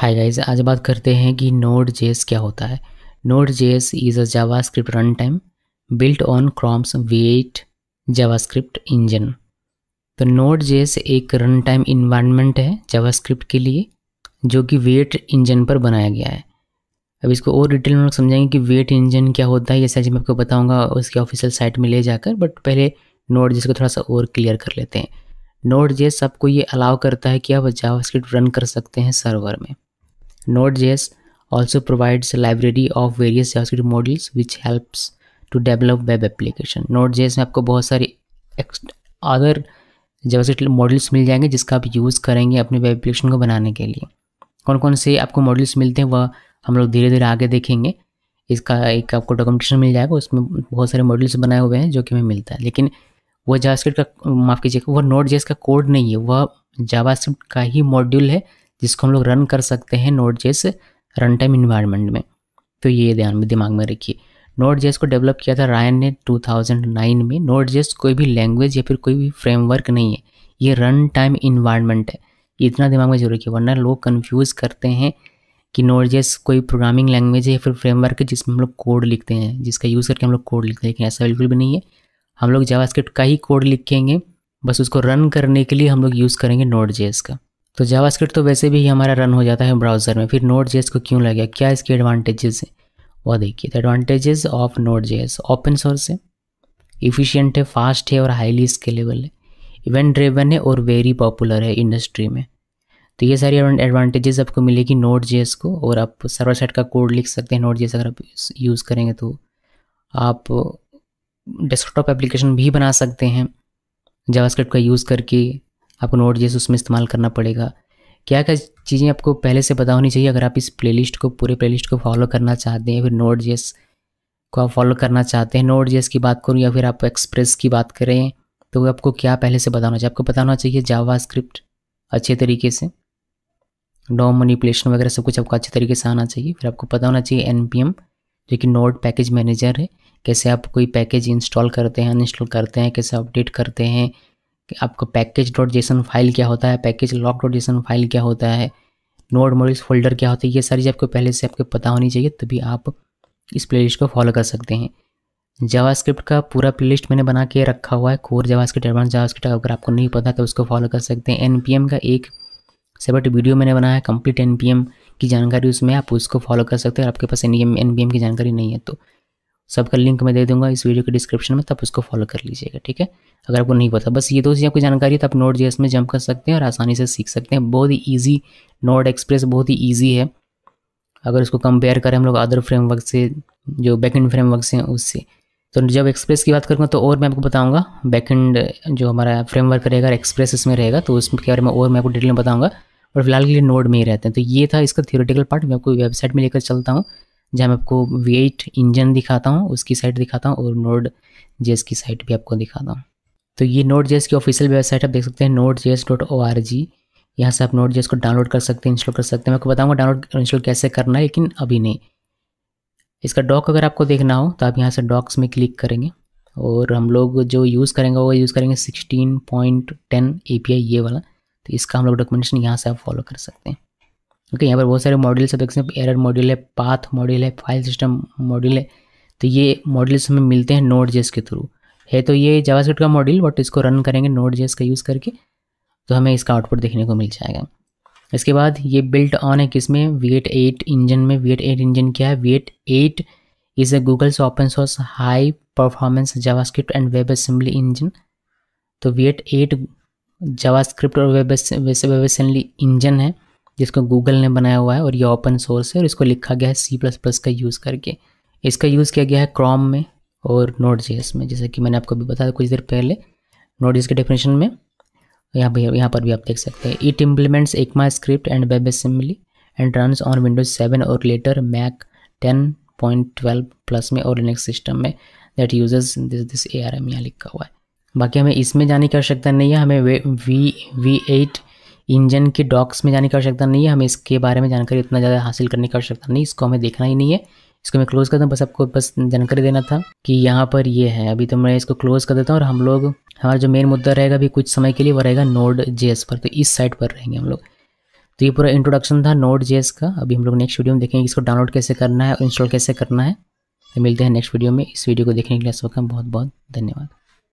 Hi guys आज बात करते हैं कि नोड जेस क्या होता है Node JS is a JavaScript run time built on Chrome's V eight JavaScript engine तो नोड जेस एक रन टाइम इन्वायरमेंट है जावा स्क्रिप्ट के लिए जो कि वेट इंजन पर बनाया गया है अब इसको और डिटेल में समझाएंगे कि वेट इंजन क्या होता है ये सारी मैं आपको बताऊँगा उसके ऑफिशियल साइट में ले जाकर बट पहले नोड जेस को थोड़ा सा और क्लियर कर लेते हैं नोड जेस आपको ये अलाउ करता है कि आप जावास्क्रिप्ट रन कर सकते हैं सर्वर में Node.js also provides a library of various JavaScript modules which helps to develop web application. Node.js में आपको बहुत सारी अदर JavaScript मॉडल्स मिल जाएंगे जिसका आप यूज़ करेंगे अपने वेब एप्लीकेशन को बनाने के लिए कौन कौन से आपको मॉडल्स मिलते हैं वह हम लोग धीरे धीरे आगे देखेंगे इसका एक आपको डॉक्यूमेंटेशन मिल जाएगा उसमें बहुत सारे मॉडल्स बनाए हुए हैं जो कि हमें मिलता है लेकिन वो जावास्क्रिप्ट का माफ़ कीजिएगा वो नोट जेस का कोड नहीं है वह जावास्क्रिप्ट का ही मॉड्यूल है जिसको हम लोग रन कर सकते हैं नोट जेस रन टाइम इन्वायरमेंट में तो ये ध्यान में दिमाग में रखिए नोट जेस को डेवलप किया था रायन ने 2009 में नोट जेस कोई भी लैंग्वेज या फिर कोई भी फ्रेमवर्क नहीं है ये रन टाइम इन्वायरमेंट है ये इतना दिमाग में जरूर रखिए वरना लोग कन्फ्यूज़ करते हैं कि नोट जेस कोई प्रोग्रामिंग लैंग्वेज है या फिर फ्रेमवर्क है जिसमें हम लोग कोड लिखते हैं जिसका यूज़ करके हम लोग कोड लिखते हैं लेकिन ऐसा बिल्कुल भी नहीं है हम लोग जावास्क्रिप्ट का ही कोड लिखेंगे बस उसको रन करने के लिए हम लोग यूज़ करेंगे नोट जेस का तो जावास्क्रिप्ट तो वैसे भी हमारा रन हो जाता है ब्राउज़र में फिर नोट जेस को क्यों लगे क्या इसके एडवांटेजेस हैं वो देखिए advantages of Node JS open source है इफ़िशियंट है फास्ट है और हाईली स्केलेबल है इवेंट ड्रेवन है और वेरी पॉपुलर है इंडस्ट्री में तो ये सारी एडवांटेजेस आपको मिलेगी नोट जेस को और आप सर्वर साइड का कोड लिख सकते हैं नोट जेस अगर आप यूज़ करेंगे तो आप डेस्कटॉप एप्लीकेशन भी बना सकते हैं जावास्क्रिप्ट का यूज़ करके आपको नोट जैसे उसमें इस्तेमाल करना पड़ेगा क्या क्या चीज़ें आपको पहले से पता होनी चाहिए अगर आप इस प्लेलिस्ट को पूरे प्लेलिस्ट को फॉलो करना चाहते हैं फिर नोट जेस को आप फॉलो करना चाहते हैं नोट जेस की बात करूँ या फिर आप एक्सप्रेस की बात करें तो आपको क्या पहले से बताना चाहिए आपको पता होना चाहिए जावा स्क्रिप्ट अच्छे तरीके से डॉम मनीपुलेशन वगैरह सब कुछ आपको अच्छे तरीके से आना चाहिए फिर आपको पता होना चाहिए एन जो कि नोट पैकेज मैनेजर है कैसे आप कोई पैकेज इंस्टॉल करते हैं अनइंस्टॉल करते हैं कैसे अपडेट करते हैं आपका पैकेज डॉट जेसन फाइल क्या होता है package lock dot JSON file क्या होता है नोड मॉडल्स फोल्डर क्या होता है ये सारी चीज़ आपको पहले से आपको पता होनी चाहिए तभी आप इस प्लेलिस्ट को फॉलो कर सकते हैं जावास्क्रिप्ट का पूरा प्लेलिस्ट मैंने बना के रखा हुआ है कोर जावास्क्रिप्ट एडवांस जावास्क्रिप्ट अगर आपको नहीं पता तो उसको फॉलो कर सकते हैं एनपीएम का एक सेपरेट वीडियो मैंने बनाया है कंप्लीट एनपीएम की जानकारी उसमें आप उसको फॉलो कर सकते हैं अगर आपके पास एन एनपीएम की जानकारी नहीं है तो सबका लिंक मैं दे दूंगा इस वीडियो के डिस्क्रिप्शन में तब उसको फॉलो कर लीजिएगा ठीक है अगर आपको नहीं पता बस ये दो तो चीज़ आपको जानकारी है तो आप नोट जे में जंप कर सकते हैं और आसानी से सीख सकते हैं बहुत ही ईजी नोट एक्सप्रेस बहुत ही ईजी है अगर उसको कंपेयर करें हम लोग अदर फ्रेमवर्क से जो बैकेंड फ्रेमवर्क से उससे तो जब एक्सप्रेस की बात करूँगा तो और मैं आपको बताऊँगा बैकेंड जो हमारा फ्रेमवर्क रहेगा एक्सप्रेस इसमें रहेगा तो उसके बारे में और मैं आपको डिटेल में बताऊँगा और फिलहाल के लिए नोड में ही रहते हैं तो ये था इसका थियोरेटिकल पार्ट मैं आपको वेबसाइट में लेकर चलता हूँ जहाँ मैं आपको वी एट इंजन दिखाता हूँ उसकी साइट दिखाता हूँ और नोड जेस की साइट भी आपको दिखाता हूँ तो ये नोट जेस की ऑफिशियल वेबसाइट आप देख सकते हैं नोट जेस डॉट ओ आर जी यहाँ से आप नोट जेस को डाउनलोड कर सकते हैं इंस्टॉल कर सकते हैं मैं आपको बताऊँगा डाउनलोड इंस्टॉल कैसे करना है लेकिन अभी नहीं इसका डॉक अगर आपको देखना हो तो आप यहाँ से डॉक्स में क्लिक करेंगे और हम लोग जो यूज़ करेंगे वो यूज़ करेंगे sixteen point ten A P I ये वाला तो इसका हम लोग डॉक्यूमेंटेशन यहाँ से आप फॉलो कर सकते हैं ओके यहाँ पर बहुत सारे मॉड्यूल्स अब देख एरर मॉड्यूल है पाथ मॉड्यूल है फाइल सिस्टम मॉड्यूल है तो ये मॉड्यूल्स हमें मिलते हैं नोट जेस के थ्रू है तो ये जावास्क्रिप्ट का मॉड्यूल बट इसको रन करेंगे नोट जेस का यूज़ करके तो हमें इसका आउटपुट देखने को मिल जाएगा इसके बाद ये बिल्ट ऑन है किसमें वी एट एट इंजन में वी एट एट इंजन क्या है V eight eight is a Google's open source high performance JavaScript and web assembly engine तो वी एट एट जावास्क्रिप्ट और वेब वेब असेंबली इंजन है जिसको Google ने बनाया हुआ है और ये ओपन सोर्स है और इसको लिखा गया है सी प्लस प्लस का यूज़ करके इसका यूज़ किया गया है क्रॉम में और नोट जी में जैसे कि मैंने आपको अभी बताया कुछ देर पहले नोट जी के डेफिनेशन में यहाँ पर यहाँ पर भी आप देख सकते हैं it implements ECMAScript and web assembly and run on Windows seven और later Mac ten point twelve plus में और लिनक्स सिस्टम में that uses this this A R M यहाँ लिखा हुआ है बाकी हमें इसमें जाने की आवश्यकता नहीं है हमें वे वी वी एट इंजन के डॉक्स में जाने की आवश्यकता नहीं है हमें इसके बारे में जानकारी इतना ज़्यादा हासिल करने की आवश्यकता नहीं इसको हमें देखना ही नहीं है इसको मैं क्लोज़ करता हूँ बस आपको बस जानकारी देना था कि यहाँ पर ये है अभी तो मैं इसको क्लोज़ कर देता हूँ और हम लोग हमारा जो मेन मुद्दा रहेगा अभी कुछ समय के लिए वो रहेगा नोड जेएस पर तो इस साइट पर रहेंगे हम लोग तो ये पूरा इंट्रोडक्शन था नोड जेएस का अभी हम लोग नेक्स्ट वीडियो में देखेंगे इसको डाउनलोड कैसे करना है और इंस्टॉल कैसे करना है तो मिलते हैं नेक्स्ट वीडियो में इस वीडियो को देखने के लिए सबका बहुत बहुत धन्यवाद